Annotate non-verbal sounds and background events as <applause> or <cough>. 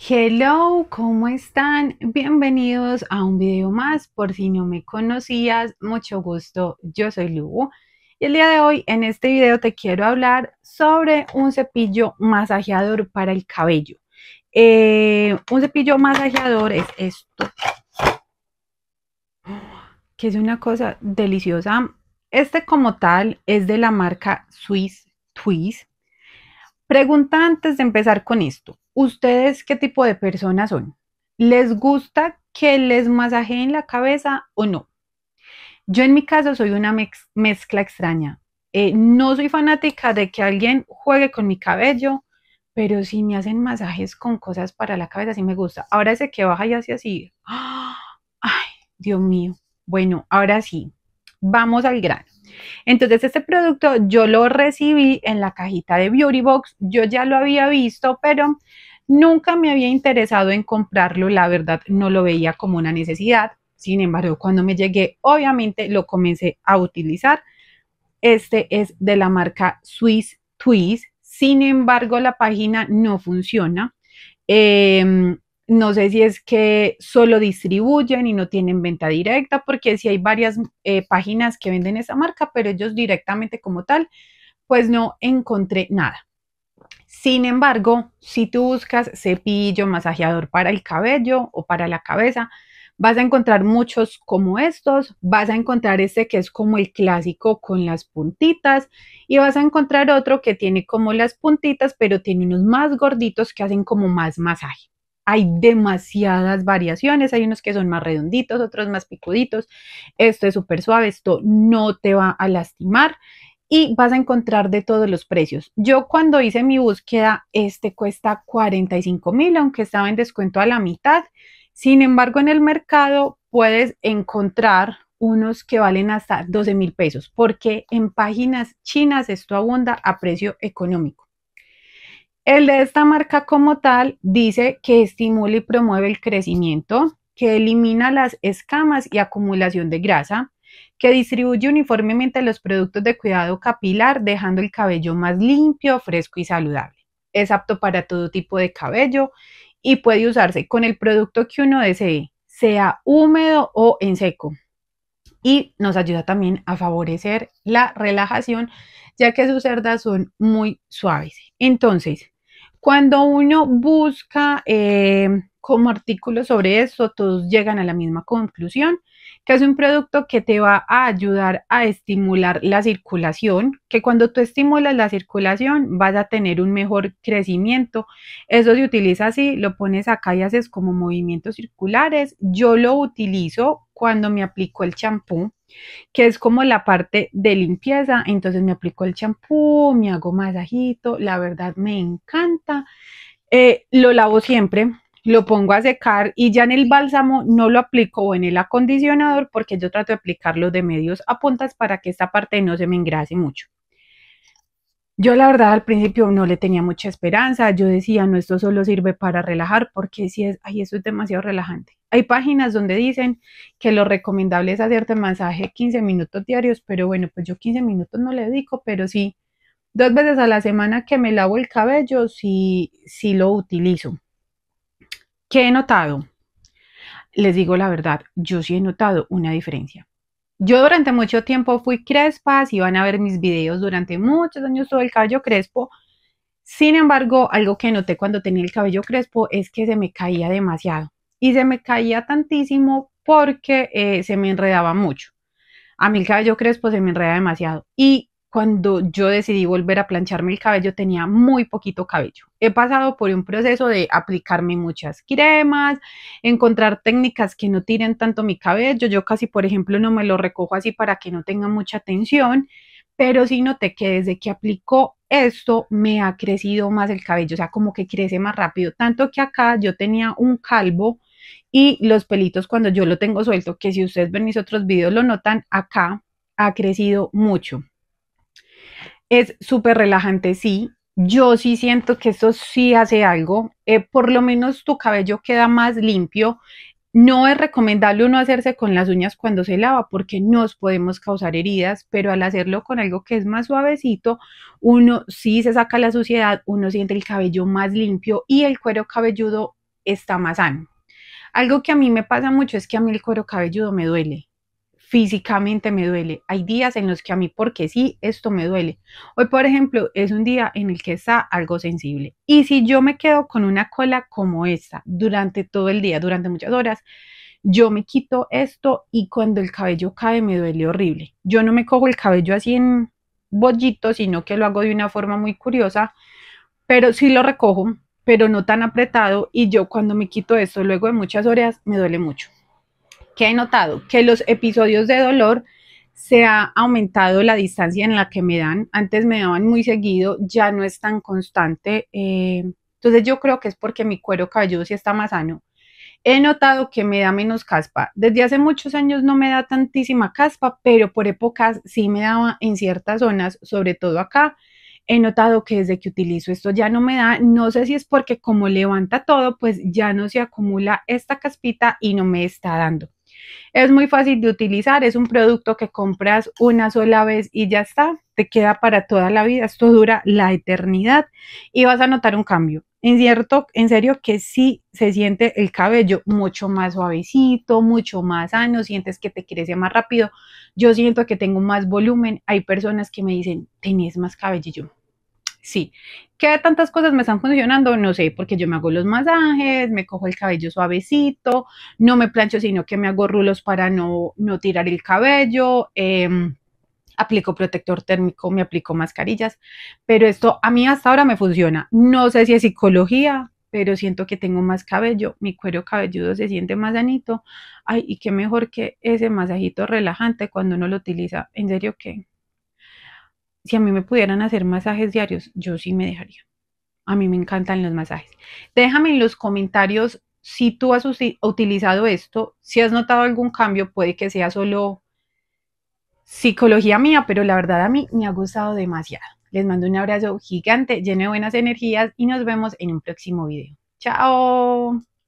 Hello, ¿cómo están? Bienvenidos a un video más. Por si no me conocías, mucho gusto. Yo soy Lugo y el día de hoy en este video te quiero hablar sobre un cepillo masajeador para el cabello. Eh, un cepillo masajeador es esto, que es una cosa deliciosa. Este como tal es de la marca Swiss Twist. Pregunta antes de empezar con esto. ¿Ustedes qué tipo de personas son? ¿Les gusta que les masajeen la cabeza o no? Yo en mi caso soy una mezcla extraña. Eh, no soy fanática de que alguien juegue con mi cabello, pero si me hacen masajes con cosas para la cabeza, sí me gusta. Ahora ese que baja y hace así. <gasps> ¡Ay, Dios mío! Bueno, ahora sí, Vamos al grano. Entonces, este producto yo lo recibí en la cajita de Beauty Box. Yo ya lo había visto, pero nunca me había interesado en comprarlo. La verdad, no lo veía como una necesidad. Sin embargo, cuando me llegué, obviamente lo comencé a utilizar. Este es de la marca Swiss Twist. Sin embargo, la página no funciona. Em, no sé si es que solo distribuyen y no tienen venta directa, porque si hay varias eh, páginas que venden esa marca, pero ellos directamente como tal, pues no encontré nada. Sin embargo, si tú buscas cepillo, masajeador para el cabello o para la cabeza, vas a encontrar muchos como estos, vas a encontrar este que es como el clásico con las puntitas y vas a encontrar otro que tiene como las puntitas, pero tiene unos más gorditos que hacen como más masaje hay demasiadas variaciones, hay unos que son más redonditos, otros más picuditos, esto es súper suave, esto no te va a lastimar y vas a encontrar de todos los precios. Yo cuando hice mi búsqueda, este cuesta 45 mil, aunque estaba en descuento a la mitad. Sin embargo, en el mercado puedes encontrar unos que valen hasta 12 mil pesos, porque en páginas chinas esto abunda a precio económico. El de esta marca como tal dice que estimula y promueve el crecimiento, que elimina las escamas y acumulación de grasa, que distribuye uniformemente los productos de cuidado capilar, dejando el cabello más limpio, fresco y saludable. Es apto para todo tipo de cabello y puede usarse con el producto que uno desee, sea húmedo o en seco. Y nos ayuda también a favorecer la relajación, ya que sus cerdas son muy suaves. Entonces, cuando uno busca eh, como artículos sobre esto, todos llegan a la misma conclusión, que es un producto que te va a ayudar a estimular la circulación, que cuando tú estimulas la circulación vas a tener un mejor crecimiento. Eso se utiliza así, lo pones acá y haces como movimientos circulares. Yo lo utilizo cuando me aplico el champú, que es como la parte de limpieza. Entonces me aplico el champú, me hago masajito, la verdad me encanta. Eh, lo lavo siempre, lo pongo a secar y ya en el bálsamo no lo aplico o en el acondicionador porque yo trato de aplicarlo de medios a puntas para que esta parte no se me engrase mucho. Yo la verdad al principio no le tenía mucha esperanza, yo decía, no, esto solo sirve para relajar porque si es, ay, esto es demasiado relajante. Hay páginas donde dicen que lo recomendable es hacerte masaje 15 minutos diarios, pero bueno, pues yo 15 minutos no le dedico, pero sí, dos veces a la semana que me lavo el cabello, sí, sí lo utilizo. ¿Qué he notado? Les digo la verdad, yo sí he notado una diferencia. Yo durante mucho tiempo fui crespas y van a ver mis videos durante muchos años todo el cabello crespo. Sin embargo, algo que noté cuando tenía el cabello crespo es que se me caía demasiado y se me caía tantísimo porque eh, se me enredaba mucho. A mí el cabello crespo se me enreda demasiado y cuando yo decidí volver a plancharme el cabello tenía muy poquito cabello. He pasado por un proceso de aplicarme muchas cremas, encontrar técnicas que no tiren tanto mi cabello. Yo casi, por ejemplo, no me lo recojo así para que no tenga mucha tensión, pero sí noté que desde que aplico esto me ha crecido más el cabello, o sea, como que crece más rápido, tanto que acá yo tenía un calvo y los pelitos cuando yo lo tengo suelto, que si ustedes ven mis otros videos lo notan, acá ha crecido mucho es súper relajante, sí. Yo sí siento que esto sí hace algo. Eh, por lo menos tu cabello queda más limpio. No es recomendable uno hacerse con las uñas cuando se lava porque nos podemos causar heridas, pero al hacerlo con algo que es más suavecito, uno sí se saca la suciedad, uno siente el cabello más limpio y el cuero cabelludo está más sano. Algo que a mí me pasa mucho es que a mí el cuero cabelludo me duele físicamente me duele. Hay días en los que a mí, porque sí, esto me duele. Hoy, por ejemplo, es un día en el que está algo sensible. Y si yo me quedo con una cola como esta durante todo el día, durante muchas horas, yo me quito esto y cuando el cabello cae me duele horrible. Yo no me cojo el cabello así en bollito, sino que lo hago de una forma muy curiosa, pero sí lo recojo, pero no tan apretado y yo cuando me quito esto luego de muchas horas me duele mucho. ¿Qué he notado? Que los episodios de dolor se ha aumentado la distancia en la que me dan. Antes me daban muy seguido, ya no es tan constante. Eh, entonces yo creo que es porque mi cuero cabelludo sí está más sano. He notado que me da menos caspa. Desde hace muchos años no me da tantísima caspa, pero por épocas sí me daba en ciertas zonas, sobre todo acá. He notado que desde que utilizo esto ya no me da. No sé si es porque como levanta todo, pues ya no se acumula esta caspita y no me está dando. Es muy fácil de utilizar, es un producto que compras una sola vez y ya está, te queda para toda la vida, esto dura la eternidad y vas a notar un cambio. En cierto, en serio que sí se siente el cabello mucho más suavecito, mucho más sano, sientes que te crece más rápido. Yo siento que tengo más volumen. Hay personas que me dicen, tenés más cabello. Sí. ¿Qué tantas cosas me están funcionando? No sé, porque yo me hago los masajes, me cojo el cabello suavecito, no me plancho, sino que me hago rulos para no, tirar el cabello. Em, aplico protector térmico, me aplico mascarillas, pero esto a mí hasta ahora me funciona. No sé si es psicología, pero siento que tengo más cabello, mi cuero cabelludo se siente más sanito. Ay, y qué mejor que ese masajito relajante cuando uno lo utiliza. En serio que si a mí me pudieran hacer masajes diarios, yo sí me dejaría. A mí me encantan los masajes. Déjame en los comentarios si tú has utilizado esto, si has notado algún cambio, puede que sea solo psicología mía, pero la verdad a mí me ha gustado demasiado. Les mando un abrazo gigante, lleno de buenas energías y nos vemos en un próximo video. Chao.